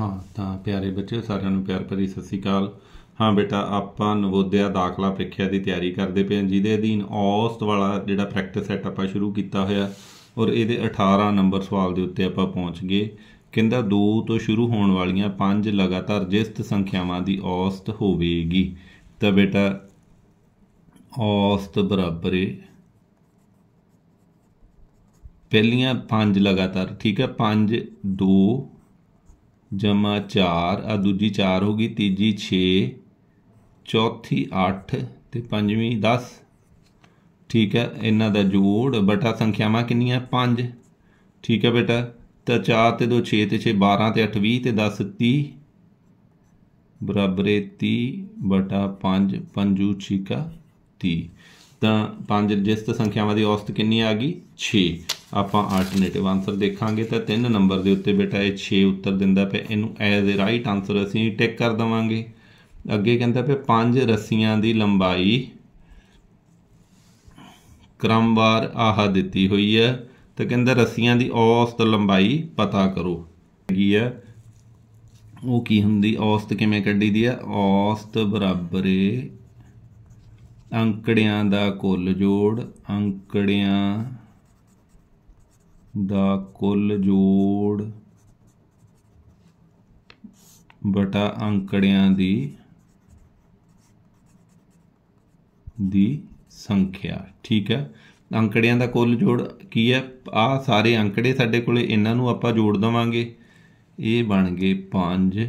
ਹਾਂ ਤਾਂ ਪਿਆਰੇ ਬੱਚਿਓ ਸਾਰਿਆਂ ਨੂੰ ਪਿਆਰ ਭਰੀ ਸਤਿ ਸ੍ਰੀ ਅਕਾਲ ਹਾਂ ਬੇਟਾ ਆਪਾਂ ਨਵੋਦਿਆ ਦਾਖਲਾ ਪ੍ਰੀਖਿਆ ਦੀ ਤਿਆਰੀ ਕਰਦੇ ਪਏ ਹਾਂ ਜਿਹਦੇ ਅਧੀਨ ਔਸਤ ਵਾਲਾ ਜਿਹੜਾ ਪ੍ਰੈਕਟਿਸ ਸੈਟ ਆਪਾਂ ਸ਼ੁਰੂ ਕੀਤਾ ਹੋਇਆ ਔਰ ਇਹਦੇ 18 ਨੰਬਰ ਸਵਾਲ ਦੇ ਉੱਤੇ ਆਪਾਂ ਪਹੁੰਚ ਗਏ ਕਹਿੰਦਾ 2 ਤੋਂ ਸ਼ੁਰੂ ਹੋਣ ਵਾਲੀਆਂ ਪੰਜ ਲਗਾਤਾਰ ਜਿਸਤ ਸੰਖਿਆਵਾਂ ਦੀ ਔਸਤ ਹੋਵੇਗੀ ਤਾਂ ਬੇਟਾ ਔਸਤ ਬਰਾਬਰ ਹੈ ਪਹਿਲੀਆਂ ਪੰਜ ਲਗਾਤਾਰ ਠੀਕ ਹੈ 5 2 ਜਮਾ 4 ਆ ਦੂਜੀ 4 ਹੋ ਗਈ ਤੀਜੀ 6 ਚੌਥੀ 8 ਤੇ ਪੰਜਵੀਂ 10 ਠੀਕ ਹੈ ਇਹਨਾਂ ਦਾ ਜੋੜ ਬਟਾ ਸੰਖਿਆਵਾਂ ਕਿੰਨੀਆਂ 5 ਠੀਕ ਹੈ ਬੇਟਾ ਤਾਂ 4 ਤੇ 2 6 ਤੇ 6 12 ਤੇ 8 20 ਤੇ 10 30 ਬਰਾਬਰ 30 ਬਟਾ 5 5 6 30 ਤਾਂ ਪੰਜ ਜਿਸ ਸੰਖਿਆਵਾਂ ਦੀ ਔਸਤ ਕਿੰਨੀ ਆ ਗਈ 6 ਆਪਾਂ ਆਲਟਰਨੇਟਿਵ ਆਨਸਰ ਦੇਖਾਂਗੇ ਤਾਂ 3 ਨੰਬਰ ਦੇ ਉੱਤੇ ਬੇਟਾ ਇਹ 6 ਉੱਤਰ ਦਿੰਦਾ ਪਿਆ ਇਹਨੂੰ ਐਜ਼ ਅ ਰਾਈਟ ਆਨਸਰ ਅਸੀਂ ਟਿਕ ਕਰ ਦਵਾਂਗੇ ਅੱਗੇ ਕਹਿੰਦਾ ਪਿਆ ਪੰਜ ਰੱਸੀਆਂ ਦੀ ਲੰਬਾਈ ਕ੍ਰਮਵਾਰ ਆਹ ਦਿੱਤੀ ਹੋਈ ਹੈ ਤਾਂ ਕਹਿੰਦਾ ਰੱਸੀਆਂ ਦੀ ਔਸਤ ਲੰਬਾਈ ਪਤਾ ਕਰੋ ਕੀ ਹੈ ਉਹ ਕੀ ਹੁੰਦੀ ਔਸਤ ਕਿਵੇਂ ਕੱਢੀ ਦੀ ਹੈ ਔਸਤ ਹੈ ਅੰਕੜਿਆਂ ਦਾ ਕੁੱਲ ਜੋੜ ਅੰਕੜਿਆਂ ਦਾ ਕੁੱਲ ਜੋੜ ਬਟਾ ਅੰਕੜਿਆਂ ਦੀ ਦੀ ਸੰਖਿਆ ਠੀਕ ਹੈ ਅੰਕੜਿਆਂ ਦਾ ਕੁੱਲ ਜੋੜ ਕੀ ਹੈ ਆ ਸਾਰੇ ਅੰਕੜੇ ਸਾਡੇ ਕੋਲੇ ਇਹਨਾਂ ਨੂੰ ਆਪਾਂ ਜੋੜ ਦਵਾਂਗੇ ਇਹ ਬਣ ਗਏ 5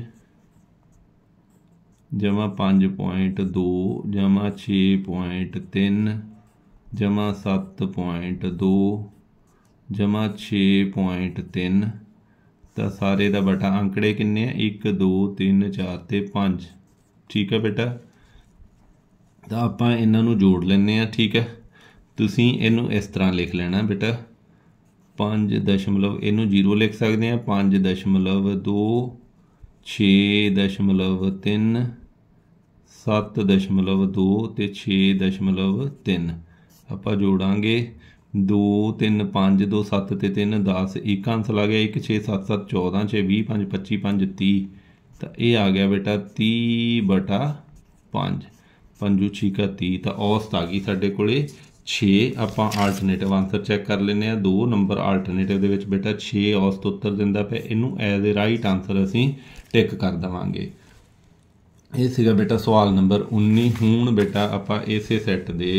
ਜਮਾ 5.2 ਜਮਾ 6.3 ਜਮਾ 7.2 ਜਮਾ 6.3 ਤਾਂ ਸਾਰੇ ਦਾ ਬਟਾ ਅੰਕੜੇ ਕਿੰਨੇ ਆ 1 2 3 4 ਤੇ 5 ਠੀਕ ਹੈ ਬੇਟਾ ਤਾਂ ਆਪਾਂ ਇਹਨਾਂ ਨੂੰ ਜੋੜ ਲੈਣੇ ਆ ਠੀਕ ਹੈ ਤੁਸੀਂ ਇਹਨੂੰ ਇਸ ਤਰ੍ਹਾਂ ਲਿਖ ਲੈਣਾ ਬੇਟਾ 5. ਇਹਨੂੰ 0 ਲਿਖ ਸਕਦੇ ਆ 5.2 6.3 7.2 ਤੇ 6.3 ਆਪਾਂ ਜੋੜਾਂਗੇ 2 3 5 2 7 ਤੇ 3 10 ਇੱਕ ਅੰਸ ਲਾ ਗਿਆ 1 6 7 7 14 6 20 5 25 5 30 ਤਾਂ ਇਹ ਆ ਗਿਆ ਬੇਟਾ 30 ਬਟਾ 5 5 6 ਕਾ 30 ਤਾਂ ਔਸਤ ਆ ਗਈ ਸਾਡੇ ਕੋਲੇ 6 ਆਪਾਂ ਆਲਟਰਨੇਟਿਵ ਆਨਸਰ ਚੈੱਕ ਕਰ ਲੈਨੇ ਆ ਦੋ ਨੰਬਰ ਆਲਟਰਨੇਟਿਵ ਦੇ ਵਿੱਚ ਬੇਟਾ 6 ਔਸਤ ਉੱਤਰ ਦਿੰਦਾ ਪਿਆ ਇਹਨੂੰ ਐਜ਼ ਅ ਰਾਈਟ ਆਨਸਰ ਅਸੀਂ ਟਿਕ ਕਰ ਦਵਾਂਗੇ ਇਹ ਸੀਗਾ ਬੇਟਾ ਸਵਾਲ ਨੰਬਰ 19 ਹੁਣ ਬੇਟਾ ਆਪਾਂ ਇਸੇ ਸੈੱਟ ਦੇ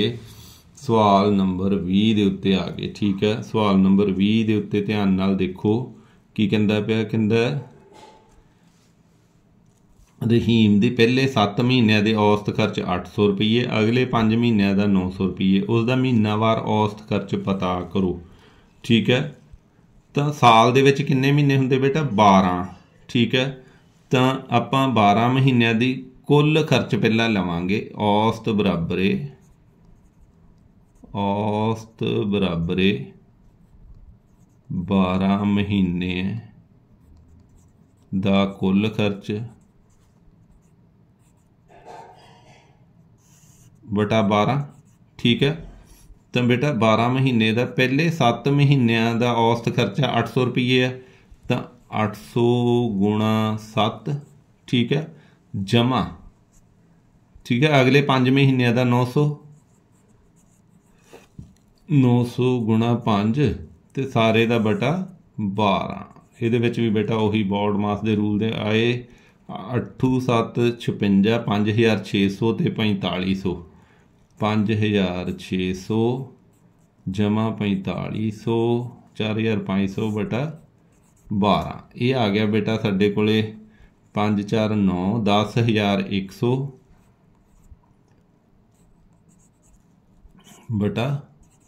ਸਵਾਲ ਨੰਬਰ 20 ਦੇ ਉੱਤੇ ਆ ਗਏ ਠੀਕ ਹੈ ਸਵਾਲ ਨੰਬਰ 20 ਦੇ ਉੱਤੇ ਧਿਆਨ ਨਾਲ ਦੇਖੋ ਕੀ ਕਹਿੰਦਾ ਪਿਆ ਕਹਿੰਦਾ ਰਹੀਮ ਦੇ ਪਹਿਲੇ 7 ਮਹੀਨਿਆਂ ਦੇ ਔਸਤ ਖਰਚ 800 ਰੁਪਏ ਅਗਲੇ 5 ਮਹੀਨਿਆਂ ਦਾ 900 ਰੁਪਏ ਉਸ ਦਾ ਮਹੀਨਾਵਾਰ ਔਸਤ ਖਰਚ ਪਤਾ ਕਰੋ ਠੀਕ ਹੈ ਤਾਂ ਸਾਲ ਦੇ ਵਿੱਚ ਕਿੰਨੇ ਮਹੀਨੇ ਹੁੰਦੇ ਬੇਟਾ 12 ਠੀਕ ਹੈ ਤਾਂ ਆਪਾਂ 12 ਮਹੀਨਿਆਂ ਦੀ ਕੁੱਲ ਖਰਚ ਪਹਿਲਾਂ ਲਵਾਂਗੇ ਔਸਤ ਬਰਾਬਰ ਹੈ ਔਸਤ ਬਰਾਬਰੇ 12 ਮਹੀਨੇ ਦਾ ਕੁੱਲ ਖਰਚ ਬਟਾ 12 ਠੀਕ ਹੈ ਤਾਂ ਬੇਟਾ 12 ਮਹੀਨੇ ਦਾ ਪਹਿਲੇ 7 ਮਹੀਨਿਆਂ ਦਾ ਔਸਤ ਖਰਚਾ 800 ਰੁਪਏ ਹੈ ਤਾਂ 800 ਗੁਣਾ 7 ਠੀਕ ਹੈ ਜਮਾ ਠੀਕ ਹੈ ਅਗਲੇ 5 ਮਹੀਨਿਆਂ ਦਾ 900 900 5 ਤੇ ਸਾਰੇ ਦਾ ਬਟਾ 12 ਇਹਦੇ ਵਿੱਚ ਵੀ ਬੇਟਾ ਉਹੀ ਬੋਰਡ ਮਾਸ ਦੇ ਰੂਲ ਦੇ ਆਏ 8756 5600 ਤੇ 4500 5600 ਜਮਾ 4500 4500 ਬਟਾ 12 ਇਹ ਆ ਗਿਆ ਬੇਟਾ ਸਾਡੇ ਕੋਲੇ 549 10100 ਬਟਾ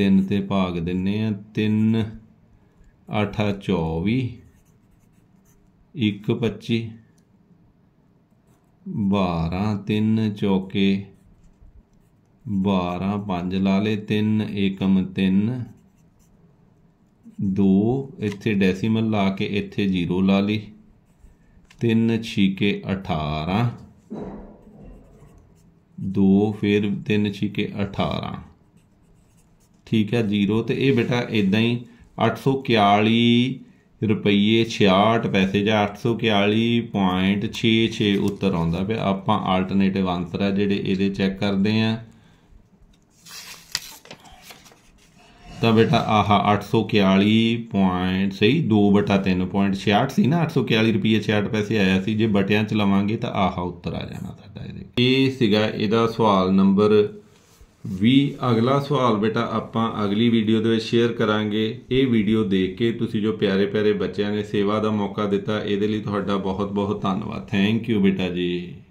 3 ਤੇ ਭਾਗ ਦਿੰਨੇ ਆ 3 8 24 1 25 12 3 ਚੌਕੇ 12 5 ਲਾ ਲੇ 3 ਏਕਮ 3 2 ਇੱਥੇ ਡੈਸੀਮਲ ਲਾ ਕੇ ਇੱਥੇ ਜ਼ੀਰੋ ਲਾ ਲਈ 3 6 ਕੇ 18 2 ਫਿਰ 3 6 ਕੇ 18 ਠੀਕ ਹੈ 0 ਤੇ ਇਹ ਬੇਟਾ ਇਦਾਂ ਹੀ 841 ਰੁਪਏ 66 ਪੈਸੇ ਜਾਂ 841.66 ਉੱਤਰ ਆਉਂਦਾ ਪਿਆ ਆਪਾਂ ਆਲਟਰਨੇਟਿਵ ਆਨਸਰ ਹੈ ਜਿਹੜੇ ਇਹਦੇ ਚੈੱਕ ਕਰਦੇ ਆ ਤਾਂ ਬੇਟਾ ਆਹਾ 841 ਸਹੀ 2/3.66 ਸੀ ਨਾ 841 ਰੁਪਏ 66 ਪੈਸੇ ਆਇਆ ਸੀ ਜੇ ਬਟਿਆਂ ਚ ਲਵਾਂਗੇ ਤਾਂ ਆਹਾ ਉੱਤਰ ਆ ਜਾਣਾ ਸਾਡਾ ਇਹਦੇ ਇਹ ਸੀਗਾ ਇਹਦਾ ਸਵਾਲ ਨੰਬਰ ਵੀ ਅਗਲਾ ਸਵਾਲ ਬੇਟਾ ਆਪਾਂ ਅਗਲੀ ਵੀਡੀਓ ਦੇ ਵਿੱਚ ਸ਼ੇਅਰ ਕਰਾਂਗੇ ਇਹ ਵੀਡੀਓ ਦੇਖ ਕੇ ਤੁਸੀਂ ਜੋ ਪਿਆਰੇ ਪਿਆਰੇ ਬੱਚਿਆਂ ਨੇ ਸੇਵਾ ਦਾ ਮੌਕਾ ਦਿੱਤਾ ਇਹਦੇ ਲਈ ਤੁਹਾਡਾ ਬਹੁਤ ਬਹੁਤ ਧੰਨਵਾਦ ਥੈਂਕ ਯੂ ਬੇਟਾ ਜੀ